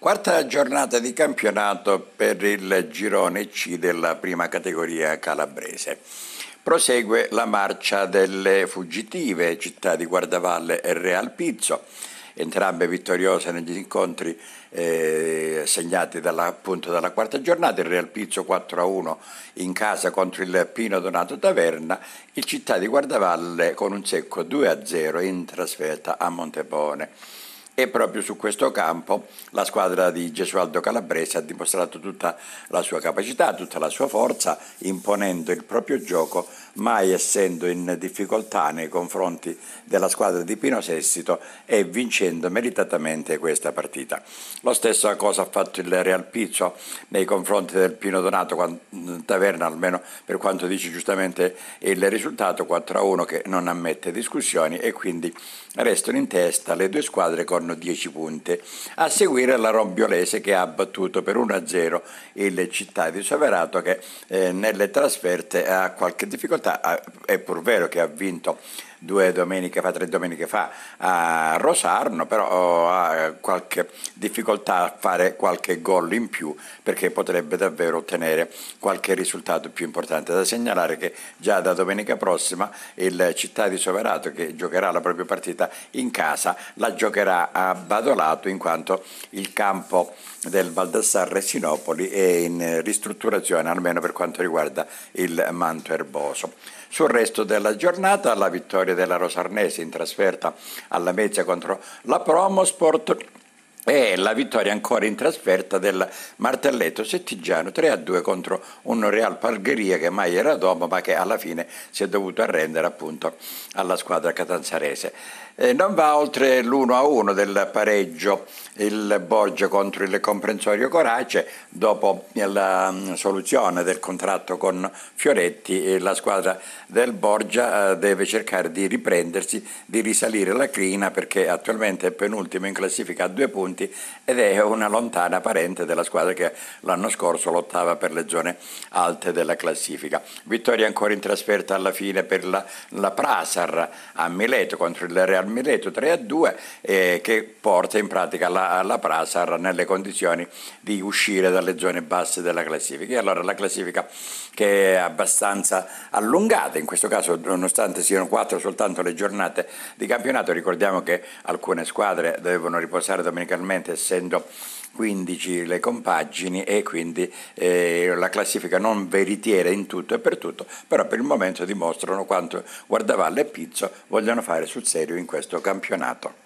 Quarta giornata di campionato per il girone C della prima categoria calabrese. Prosegue la marcia delle fuggitive città di Guardavalle e Real Pizzo, entrambe vittoriose negli incontri eh, segnati dalla, appunto dalla quarta giornata, il Real Pizzo 4-1 in casa contro il Pino Donato Taverna, il Città di Guardavalle con un secco 2-0 in trasferta a Montepone e proprio su questo campo la squadra di Gesualdo Calabrese ha dimostrato tutta la sua capacità, tutta la sua forza, imponendo il proprio gioco, mai essendo in difficoltà nei confronti della squadra di Pino Sessito e vincendo meritatamente questa partita. Lo stesso cosa ha fatto il Real Pizzo nei confronti del Pino Donato Taverna, almeno per quanto dice giustamente il risultato 4-1 che non ammette discussioni e quindi restano in testa le due squadre con hanno 10 punti. A seguire la Rombiolese che ha battuto per 1-0 il Città di Soverato che eh, nelle trasferte ha qualche difficoltà, è pur vero che ha vinto due domeniche fa, tre domeniche fa a Rosarno, però ha qualche difficoltà a fare qualche gol in più perché potrebbe davvero ottenere qualche risultato più importante. Da segnalare che già da domenica prossima il Città di Soverato che giocherà la propria partita in casa la giocherà a Badolato in quanto il campo del Baldassarre Sinopoli è in ristrutturazione almeno per quanto riguarda il manto erboso. Sul resto della giornata la vittoria vittoria della Rosarnesi in trasferta alla Mezia contro la Promosport e la vittoria ancora in trasferta del Martelletto Settigiano 3 a 2 contro un Real Palgheria che mai era domo ma che alla fine si è dovuto arrendere appunto alla squadra catanzarese. E non va oltre l'1 a 1 del pareggio il Borgia contro il comprensorio Corace dopo la mm, soluzione del contratto con Fioretti la squadra del Borgia eh, deve cercare di riprendersi, di risalire la crina perché attualmente è penultimo in classifica a due punti punti ed è una lontana parente della squadra che l'anno scorso lottava per le zone alte della classifica. Vittoria ancora in trasferta alla fine per la, la Prasar a Mileto contro il Real Mileto 3-2 a eh, che porta in pratica la, la Prasar nelle condizioni di uscire dalle zone basse della classifica. E allora la classifica che è abbastanza allungata, in questo caso nonostante siano quattro soltanto le giornate di campionato, ricordiamo che alcune squadre devono riposare domenica particolarmente essendo 15 le compagini e quindi eh, la classifica non veritiera in tutto e per tutto, però per il momento dimostrano quanto Guardavalle e Pizzo vogliono fare sul serio in questo campionato.